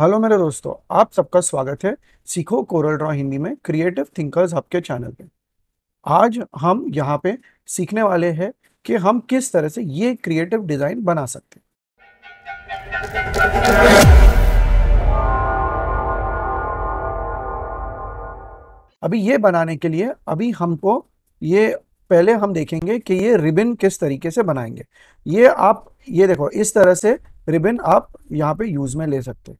Hello मेरे दोस्तों आप सबका स्वागत है सीखो कोरल ड्रॉ हिंदी में क्रिएटिव थिंकर्स हब के चैनल पे आज हम यहाँ पे सीखने वाले हैं कि हम किस तरह से ये क्रिएटिव डिज़ाइन बना सकते अभी ये बनाने के लिए अभी हमको ये पहले हम देखेंगे कि ये रिबिन किस तरीके से बनाएंगे ये आप ये देखो इस तरह से रिबिन आप यहाँ पे यूज़ में ले सकते हैं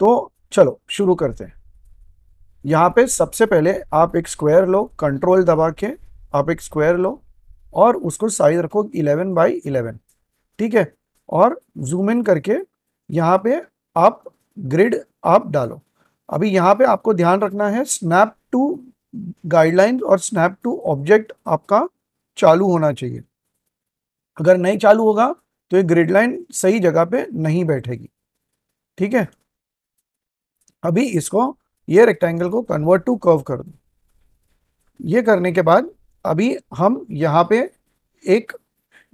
तो चलो शुरू करते हैं यहाँ पे सबसे पहले आप एक स्क्वायर लो कंट्रोल दबा के आप एक स्क्वायर लो और उसको साइज रखो 11 बाई 11 ठीक है और जूम इन करके यहाँ पे आप ग्रिड आप डालो अभी यहाँ पे आपको ध्यान रखना है स्नैप टू गाइडलाइंस और स्नैप टू ऑब्जेक्ट आपका चालू होना चाहिए अगर नहीं चालू होगा तो ये ग्रिड लाइन सही जगह पे नहीं बैठेगी ठीक है अभी इसको ये रेक्टेंगल को कन्वर्ट टू कर्व कर दूँ ये करने के बाद अभी हम यहाँ पे एक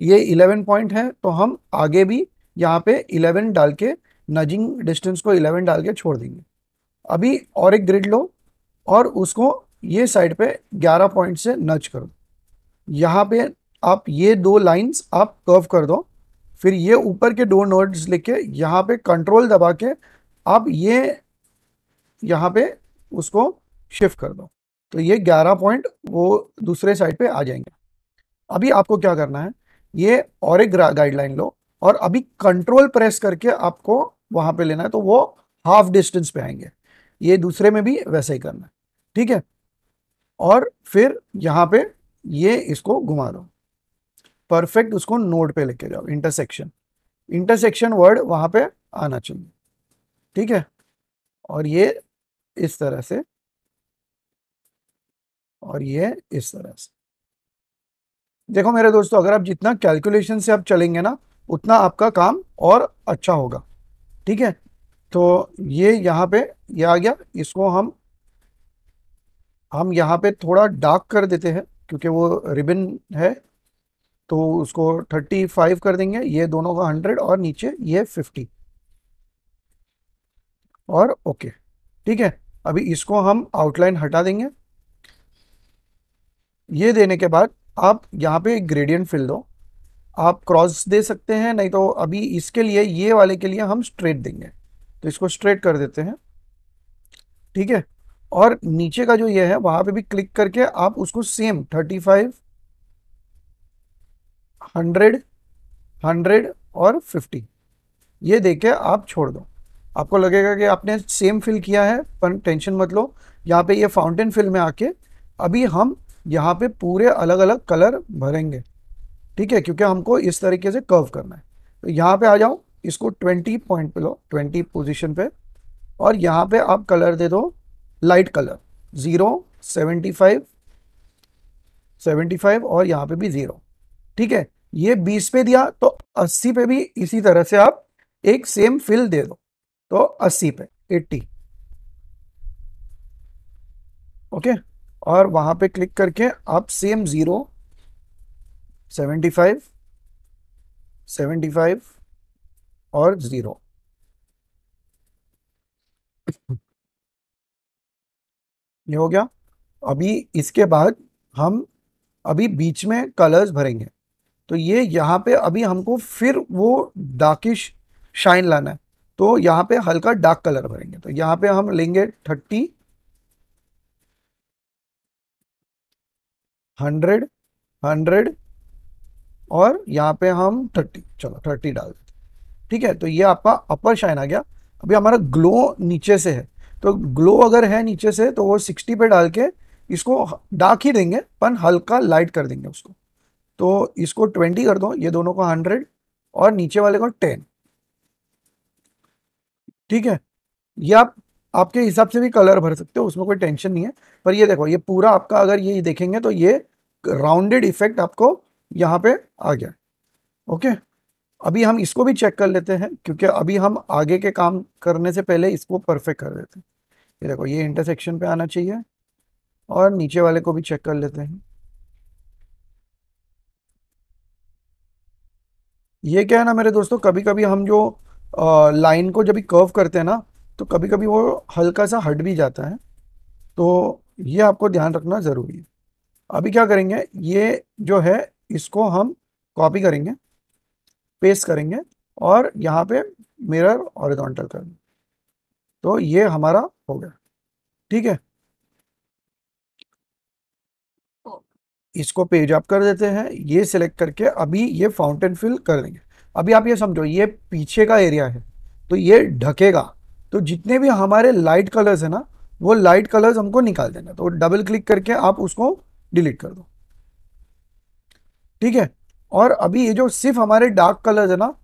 ये 11 पॉइंट है तो हम आगे भी यहाँ पे 11 डाल के नजिंग डिस्टेंस को 11 डाल के छोड़ देंगे अभी और एक ग्रिड लो और उसको ये साइड पे 11 पॉइंट से नज करो यहाँ पे आप ये दो लाइंस आप कर्व कर दो फिर ये ऊपर के दो नोड्स के यहाँ पे कंट्रोल दबा के आप ये यहाँ पे उसको शिफ्ट कर दो तो ये 11 पॉइंट वो दूसरे साइड पे आ जाएंगे अभी आपको क्या करना है ये और एक गाइडलाइन लो और अभी कंट्रोल प्रेस करके आपको वहां पे लेना है तो वो हाफ डिस्टेंस पे आएंगे ये दूसरे में भी वैसे ही करना है ठीक है और फिर यहाँ पे ये इसको घुमा दो परफेक्ट उसको नोड पे लेके जाओ इंटरसेक्शन इंटरसेक्शन वर्ड वहां पे आना चाहिए ठीक है और ये इस तरह से और ये इस तरह से देखो मेरे दोस्तों अगर आप जितना कैलकुलेशन से आप चलेंगे ना उतना आपका काम और अच्छा होगा ठीक है तो ये यहाँ पे ये आ गया इसको हम हम यहाँ पे थोड़ा डार्क कर देते हैं क्योंकि वो रिबन है तो उसको 35 कर देंगे ये दोनों का 100 और नीचे ये 50 और ओके ठीक है अभी इसको हम आउटलाइन हटा देंगे ये देने के बाद आप यहाँ पे एक ग्रेडियंट फिल दो आप क्रॉस दे सकते हैं नहीं तो अभी इसके लिए ये वाले के लिए हम स्ट्रेट देंगे तो इसको स्ट्रेट कर देते हैं ठीक है और नीचे का जो ये है वहां पे भी क्लिक करके आप उसको same thirty five hundred hundred और फिफ्टी ये दे के आप छोड़ दो आपको लगेगा कि आपने सेम फिल किया है पर टेंशन मत लो यहाँ पे ये फाउंटेन फिल में आके अभी हम यहाँ पे पूरे अलग अलग कलर भरेंगे ठीक है क्योंकि हमको इस तरीके से कर्व करना है तो यहाँ पे आ जाओ इसको 20 पॉइंट पे लो 20 पोजीशन पे और यहाँ पे आप कलर दे दो light colour zero seventy five seventy five और यहाँ पे भी ज़ीरो ठीक है ये बीस पे दिया तो अस्सी पे भी इसी तरह से आप एक सेम फिल दे दो तो अस्सी पे 80 ओके और वहां पे क्लिक करके आप same zero seventy five seventy five और जीरो ये हो गया अभी इसके बाद हम अभी बीच में कलर्स भरेंगे तो ये यहाँ पे अभी हमको फिर वो डाकिश शाइन लाना है तो यहां पे हल्का डार्क कलर भरेंगे तो यहाँ पे हम लेंगे थर्टी हंड्रेड हंड्रेड और यहाँ पे हम थर्टी चलो थर्टी डाल देते ठीक है तो ये आपका अपर शाइन आ गया अभी हमारा ग्लो नीचे से है तो ग्लो अगर है नीचे से तो वो सिक्सटी पे डाल के इसको डार्क ही देंगे पर हल्का लाइट कर देंगे उसको तो इसको ट्वेंटी कर दो ये दोनों को हंड्रेड और नीचे वाले को टेन ठीक है ये आप आपके हिसाब से भी कलर भर सकते हो उसमें कोई टेंशन नहीं है पर ये देखो ये पूरा आपका अगर ये देखेंगे तो ये राउंडेड इफेक्ट आपको यहाँ पे आ गया ओके अभी हम इसको भी चेक कर लेते हैं क्योंकि अभी हम आगे के काम करने से पहले इसको परफेक्ट कर देते हैं ये देखो ये इंटरसेक्शन पे आना चाहिए और नीचे वाले को भी चेक कर लेते हैं ये क्या है ना मेरे दोस्तों कभी कभी हम जो लाइन को जब भी कर्व करते हैं ना तो कभी कभी वो हल्का सा हट भी जाता है तो ये आपको ध्यान रखना ज़रूरी है अभी क्या करेंगे ये जो है इसको हम कॉपी करेंगे पेस्ट करेंगे और यहाँ पे मिरर ऑरिजॉन्टल कर तो ये हमारा हो गया ठीक है इसको पेज अप कर देते हैं ये सिलेक्ट करके अभी ये फाउंटेन फिल कर देंगे अभी आप ये समझो ये पीछे का एरिया है तो ये ढकेगा तो जितने भी हमारे लाइट कलर्स है ना वो लाइट कलर्स हमको निकाल देना तो डबल क्लिक करके आप उसको डिलीट कर दो ठीक है और अभी ये जो सिर्फ हमारे डार्क कलर्स है ना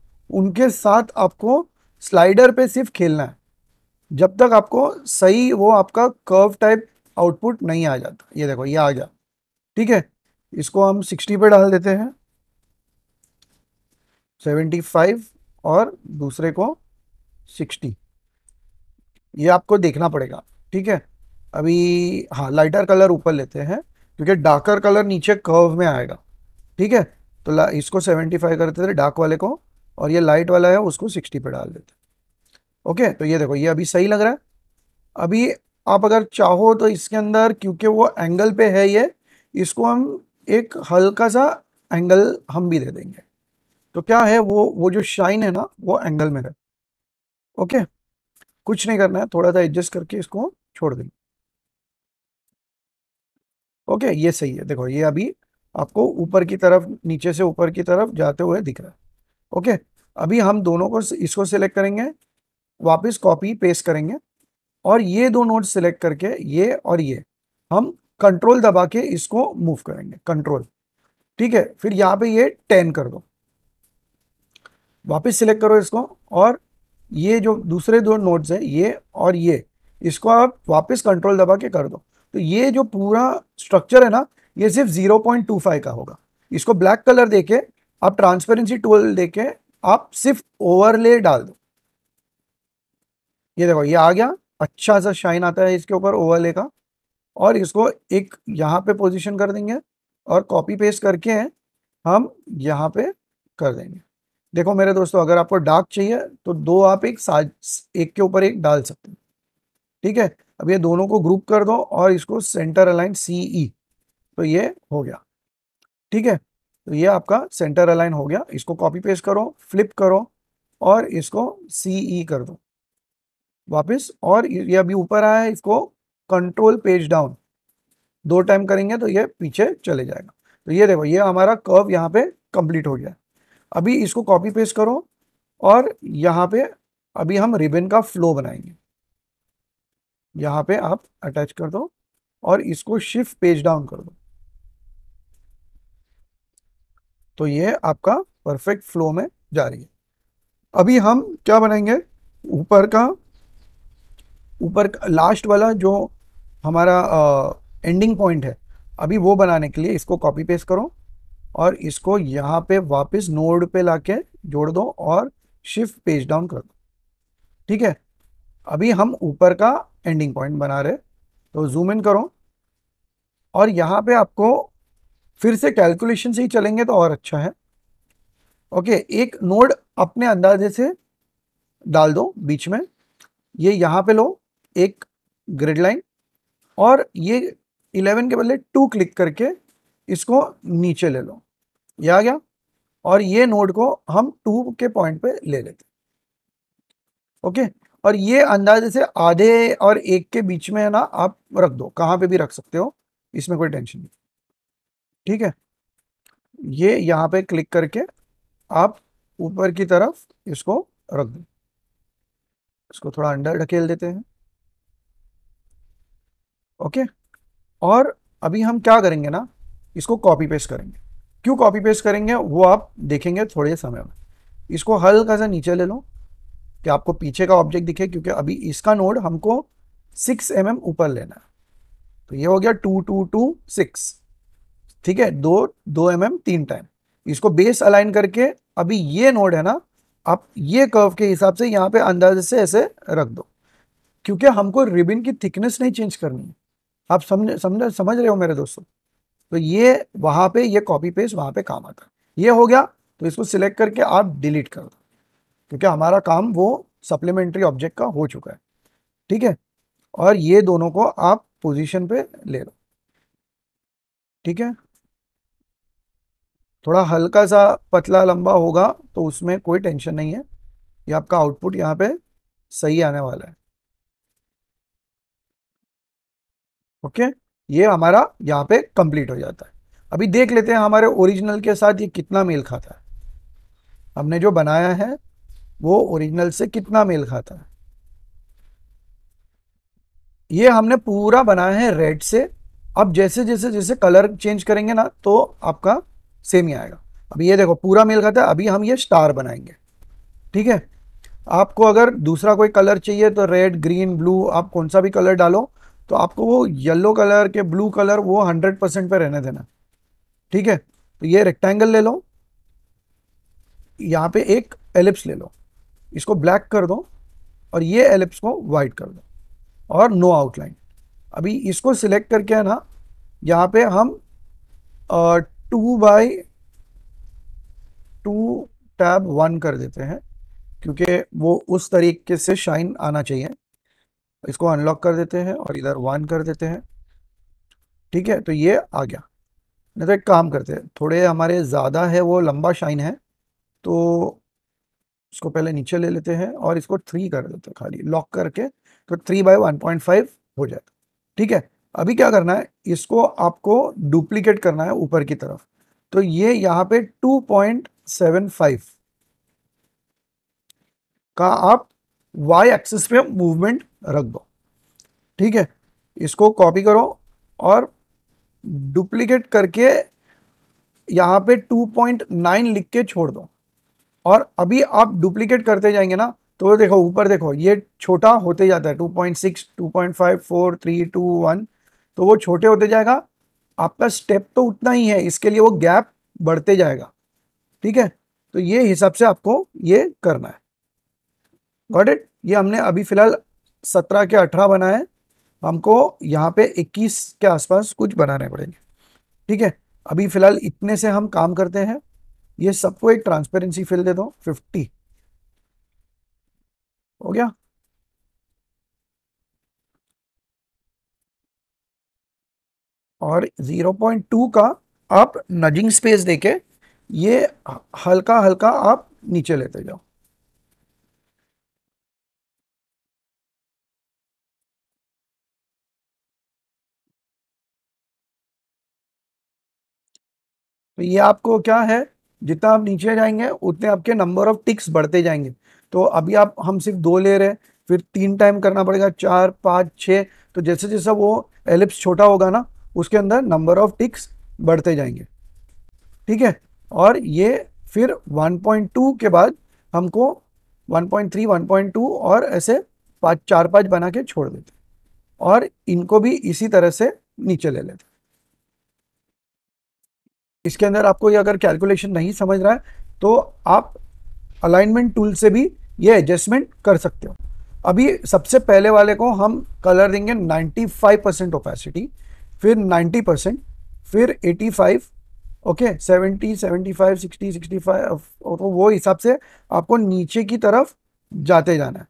उनके साथ आपको स्लाइडर पे सिर्फ खेलना है जब तक आपको सही वो आपका कर्व टाइप आउटपुट नहीं आ जाता ये देखो ये आ गया ठीक है इसको हम सिक्सटी पे डाल देते हैं सेवेंटी फाइव और दूसरे को सिक्सटी ये आपको देखना पड़ेगा ठीक है अभी हाँ लाइटर कलर ऊपर लेते हैं क्योंकि डार्कर कलर नीचे कर्व में आएगा ठीक है तो इसको सेवेंटी फाइव करते थे डार्क वाले को और ये लाइट वाला है उसको सिक्सटी पे डाल देते ओके तो ये देखो ये अभी सही लग रहा है अभी आप अगर चाहो तो इसके अंदर क्योंकि वो एंगल पे है ये इसको हम एक हल्का सा एंगल हम भी दे देंगे तो क्या है वो वो जो शाइन है ना वो एंगल में रहे ओके कुछ नहीं करना है थोड़ा सा एडजस्ट करके इसको छोड़ देंगे ओके ये सही है देखो ये अभी आपको ऊपर की तरफ नीचे से ऊपर की तरफ जाते हुए दिख रहा है ओके अभी हम दोनों को इसको सिलेक्ट करेंगे वापस कॉपी पेस्ट करेंगे और ये दो नोट सिलेक्ट करके ये और ये हम कंट्रोल दबा के इसको मूव करेंगे कंट्रोल ठीक है फिर यहाँ पे ये टेन कर दो वापस सिलेक्ट करो इसको और ये जो दूसरे दो नोट्स हैं ये और ये इसको आप वापस कंट्रोल दबा के कर दो तो ये जो पूरा स्ट्रक्चर है ना ये सिर्फ 0.25 का होगा इसको ब्लैक कलर देके आप ट्रांसपेरेंसी टूल देके आप सिर्फ ओवरले डाल दो ये देखो ये आ गया अच्छा सा शाइन आता है इसके ऊपर ओवरले का और इसको एक यहाँ पे पोजीशन कर देंगे और कॉपी पेस्ट करके हम यहाँ पे कर देंगे देखो मेरे दोस्तों अगर आपको डार्क चाहिए तो दो आप एक साथ एक के ऊपर एक डाल सकते हैं ठीक है अब ये दोनों को ग्रुप कर दो और इसको सेंटर अलाइन सी ई तो ये हो गया ठीक है तो ये आपका सेंटर अलाइन हो गया इसको कॉपी पेस्ट करो फ्लिप करो और इसको सी ई e कर दो वापस और ये अभी ऊपर आया है इसको कंट्रोल पेज डाउन दो टाइम करेंगे तो ये पीछे चले जाएगा तो ये देखो ये हमारा कर्व यहाँ पे कंप्लीट हो गया अभी इसको कॉपी पेस्ट करो और यहाँ पे अभी हम रिबन का फ्लो बनाएंगे यहाँ पे आप अटैच कर दो और इसको शिफ्ट पेज डाउन कर दो तो ये आपका परफेक्ट फ्लो में जा रही है अभी हम क्या बनाएंगे ऊपर का ऊपर लास्ट वाला जो हमारा आ, एंडिंग पॉइंट है अभी वो बनाने के लिए इसको कॉपी पेस्ट करो और इसको यहाँ पे वापस नोड पे लाके जोड़ दो और शिफ्ट पेज डाउन कर दो ठीक है अभी हम ऊपर का एंडिंग पॉइंट बना रहे तो जूम इन करो और यहाँ पे आपको फिर से कैलकुलेशन से ही चलेंगे तो और अच्छा है ओके एक नोड अपने अंदाजे से डाल दो बीच में ये यहाँ पे लो एक ग्रिड लाइन और ये 11 के बदले टू क्लिक करके इसको नीचे ले लो ये आ गया और ये नोड को हम टू के पॉइंट पे ले लेते ओके और ये अंदाजे से आधे और एक के बीच में है ना आप रख दो कहां पे भी रख सकते हो इसमें कोई टेंशन नहीं ठीक है ये यहां पे क्लिक करके आप ऊपर की तरफ इसको रख दो इसको थोड़ा अंडर ढकेल देते हैं ओके और अभी हम क्या करेंगे ना इसको कॉपी पेस्ट करेंगे क्यों कॉपी पेस्ट करेंगे वो आप देखेंगे थोड़े समय में इसको हल्का सा नीचे ले लो कि आपको पीछे का ऑब्जेक्ट दिखे क्योंकि अभी इसका नोड हमको सिक्स एम mm ऊपर लेना है तो ये हो गया टू टू टू सिक्स ठीक है दो दो एम mm, तीन टाइम इसको बेस अलाइन करके अभी ये नोड है ना आप ये कर्व के हिसाब से यहाँ पे अंदाजे से ऐसे रख दो क्योंकि हमको रिबिन की थिकनेस नहीं चेंज करनी है आप समझ समझ समझ रहे हो मेरे दोस्तों तो ये वहां पे ये कॉपी पेस्ट वहां पे काम आता ये हो गया तो इसको सिलेक्ट करके आप डिलीट कर दो क्योंकि हमारा काम वो सप्लीमेंट्री ऑब्जेक्ट का हो चुका है ठीक है और ये दोनों को आप पोजीशन पे ले लो ठीक है थोड़ा हल्का सा पतला लंबा होगा तो उसमें कोई टेंशन नहीं है ये आपका आउटपुट यहाँ पे सही आने वाला है ओके okay? ये हमारा यहाँ पे कंप्लीट हो जाता है अभी देख लेते हैं हमारे ओरिजिनल के साथ ये कितना मेल खाता है हमने जो बनाया है वो ओरिजिनल से कितना मेल खाता है ये हमने पूरा बनाया है रेड से अब जैसे जैसे जैसे कलर चेंज करेंगे ना तो आपका सेम ही आएगा अभी ये देखो पूरा मेल खाता है अभी हम ये स्टार बनाएंगे ठीक है आपको अगर दूसरा कोई कलर चाहिए तो रेड ग्रीन ब्लू आप कौन सा भी कलर डालो तो आपको वो येलो कलर के ब्लू कलर वो हंड्रेड परसेंट पे रहने देना ठीक है तो ये रेक्टेंगल ले लो यहाँ पे एक एलिप्स ले लो इसको ब्लैक कर दो और ये एलिप्स को वाइट कर दो और नो आउटलाइन अभी इसको सिलेक्ट करके है ना यहाँ पे हम two by two tab one कर देते हैं क्योंकि वो उस तरीके से शाइन आना चाहिए इसको अनलॉक कर देते हैं और इधर वन कर देते हैं ठीक है तो ये आ गया नहीं तो एक काम करते हैं थोड़े हमारे ज़्यादा है वो लंबा शाइन है तो इसको पहले नीचे ले लेते हैं और इसको थ्री कर देते हैं खाली लॉक करके तो three by one point five हो जाता ठीक है अभी क्या करना है इसको आपको डुप्लीकेट करना है ऊपर की तरफ तो ये यहाँ पे फाइव का आप वाई एक्सिस पे मूवमेंट रख दो ठीक है इसको कॉपी करो और डुप्लीकेट करके यहाँ पे 2.9 लिख के छोड़ दो और अभी आप डुप्लीकेट करते जाएंगे ना तो देखो ऊपर देखो ये छोटा होते जाता है 2.6, 2.5, 4, 3, तो वो छोटे होते जाएगा आपका स्टेप तो उतना ही है इसके लिए वो गैप बढ़ते जाएगा ठीक है तो ये हिसाब से आपको ये करना है गॉट इट ये हमने अभी फिलहाल सत्रह के अठारह बनाए हमको यहाँ पे इक्कीस के आसपास कुछ बनाने पड़ेंगे ठीक है अभी फिलहाल इतने से हम काम करते हैं ये सबको एक ट्रांसपेरेंसी फिल दे दो फिफ्टी हो गया और 0.2 का आप नजिंग स्पेस देके ये हल्का हल्का आप नीचे लेते जाओ तो ये आपको क्या है जितना आप नीचे जाएंगे उतने आपके नंबर ऑफ टिक्स बढ़ते जाएंगे तो अभी आप हम सिर्फ दो ले रहे हैं फिर तीन टाइम करना पड़ेगा चार पाँच छः तो जैसे जैसे वो एलिप्स छोटा होगा ना उसके अंदर नंबर ऑफ टिक्स बढ़ते जाएंगे ठीक है और ये फिर 1.2 के बाद हमको 1.3 1.2 और ऐसे पाँच चार पाँच बना के छोड़ देते और इनको भी इसी तरह से नीचे ले लेते इसके अंदर आपको ये अगर कैलकुलेशन नहीं समझ रहा है तो आप अलाइनमेंट टूल से भी ये एडजस्टमेंट कर सकते हो अभी सबसे पहले वाले को हम कलर देंगे 95 परसेंट ओपेसिटी फिर 90 परसेंट फिर 85 ओके okay, 70 75 60 65 तो वो हिसाब से आपको नीचे की तरफ जाते जाना है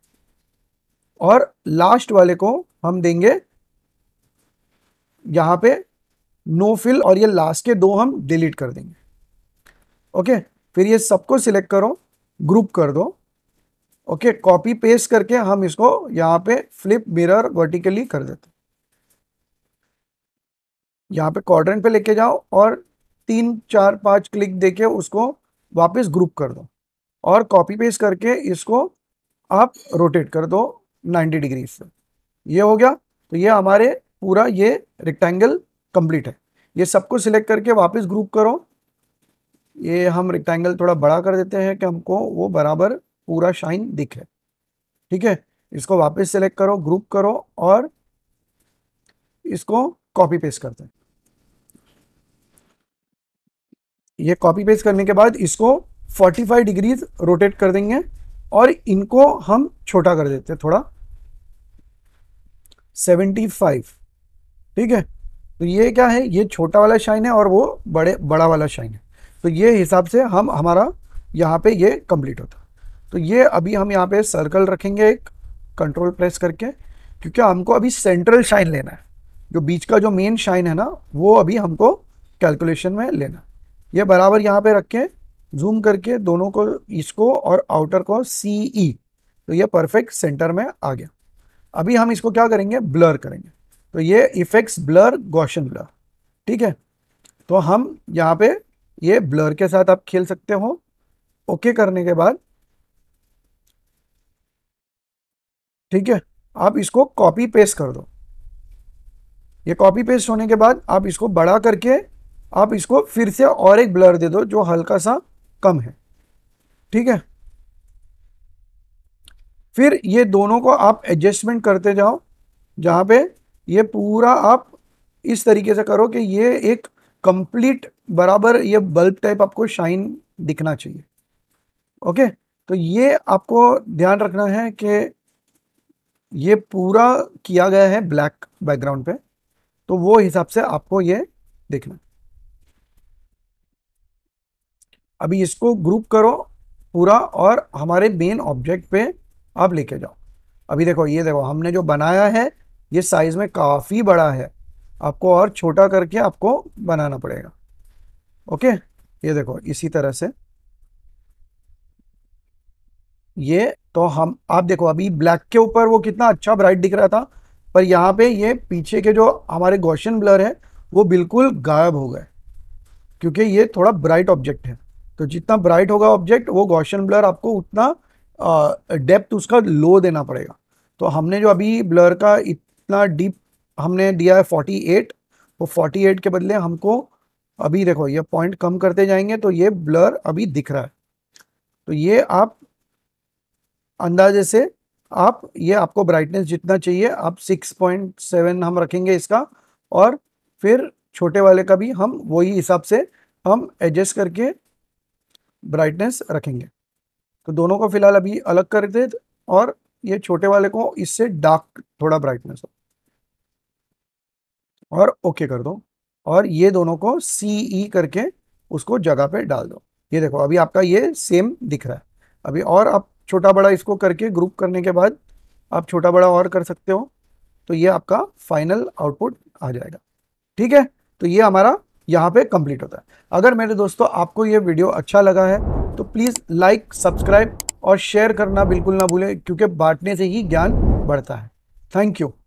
और लास्ट वाले को हम देंगे यहाँ पे नो फिल और ये लास्ट के दो हम डिलीट कर देंगे ओके फिर ये सबको सिलेक्ट करो ग्रुप कर दो ओके कॉपी पेस्ट करके हम इसको यहाँ पे फ्लिप मिरर वर्टिकली कर देते यहाँ पे क्वाड्रेंट पे लेके जाओ और तीन चार पांच क्लिक देके उसको वापस ग्रुप कर दो और कॉपी पेस्ट करके इसको आप रोटेट कर दो 90 डिग्री से ये हो गया तो ये हमारे पूरा ये रेक्टेंगल कंप्लीट है ये सबको सिलेक्ट करके वापस ग्रुप करो ये हम रेक्टेंगल थोड़ा बड़ा कर देते हैं कि हमको वो बराबर पूरा शाइन दिखे ठीक है इसको वापस सेलेक्ट करो ग्रुप करो और इसको कॉपी पेस्ट करते हैं ये कॉपी पेस्ट करने के बाद इसको 45 डिग्रीज रोटेट कर देंगे और इनको हम छोटा कर देते हैं थोड़ा 75 ठीक है तो ये क्या है ये छोटा वाला शाइन है और वो बड़े बड़ा वाला शाइन है तो ये हिसाब से हम हमारा यहाँ पे ये कंप्लीट होता तो ये अभी हम यहाँ पे सर्कल रखेंगे एक कंट्रोल प्रेस करके क्योंकि हमको अभी सेंट्रल शाइन लेना है जो बीच का जो मेन शाइन है ना वो अभी हमको कैलकुलेशन में लेना ये बराबर यहाँ पे रख के जूम करके दोनों को इसको और आउटर को सी ई e। तो ये परफेक्ट सेंटर में आ गया अभी हम इसको क्या करेंगे ब्लर करेंगे तो ये इफेक्ट्स ब्लर गोशन ब्लर ठीक है तो हम यहाँ पे ये ब्लर के साथ आप खेल सकते हो ओके करने के बाद ठीक है आप इसको कॉपी पेस्ट कर दो ये कॉपी पेस्ट होने के बाद आप इसको बड़ा करके आप इसको फिर से और एक ब्लर दे दो जो हल्का सा कम है ठीक है फिर ये दोनों को आप एडजस्टमेंट करते जाओ जहाँ पे ये पूरा आप इस तरीके से करो कि ये एक कंप्लीट बराबर ये बल्ब टाइप आपको शाइन दिखना चाहिए ओके तो ये आपको ध्यान रखना है कि ये पूरा किया गया है ब्लैक बैकग्राउंड पे तो वो हिसाब से आपको ये देखना अभी इसको ग्रुप करो पूरा और हमारे मेन ऑब्जेक्ट पे आप लेके जाओ अभी देखो ये देखो हमने जो बनाया है ये साइज़ में काफ़ी बड़ा है आपको और छोटा करके आपको बनाना पड़ेगा ओके ये देखो इसी तरह से ये तो हम आप देखो अभी ब्लैक के ऊपर वो कितना अच्छा ब्राइट दिख रहा था पर यहाँ पे ये पीछे के जो हमारे गोशन ब्लर है वो बिल्कुल गायब हो गए क्योंकि ये थोड़ा ब्राइट ऑब्जेक्ट है तो जितना ब्राइट होगा ऑब्जेक्ट वो गोशन ब्लर आपको उतना डेप्थ उसका लो देना पड़ेगा तो हमने जो अभी ब्लर का इत, इतना डीप हमने दिया है 48 वो 48 के बदले हमको अभी देखो ये पॉइंट कम करते जाएंगे तो ये ब्लर अभी दिख रहा है तो ये आप अंदाजे से आप ये आपको ब्राइटनेस जितना चाहिए आप 6.7 हम रखेंगे इसका और फिर छोटे वाले का भी हम वही हिसाब से हम एडजस्ट करके ब्राइटनेस रखेंगे तो दोनों को फिलहाल अभी अलग कर दे और ये छोटे वाले को इससे डार्क थोड़ा ब्राइटनेस हो और ओके कर दो और ये दोनों को सी ई e करके उसको जगह पे डाल दो ये देखो अभी आपका ये सेम दिख रहा है अभी और आप छोटा बड़ा इसको करके ग्रुप करने के बाद आप छोटा बड़ा और कर सकते हो तो ये आपका फाइनल आउटपुट आ जाएगा ठीक है तो ये हमारा यहाँ पे कंप्लीट होता है अगर मेरे दोस्तों आपको ये वीडियो अच्छा लगा है तो प्लीज़ लाइक सब्सक्राइब और शेयर करना बिल्कुल ना भूलें क्योंकि बांटने से ही ज्ञान बढ़ता है थैंक यू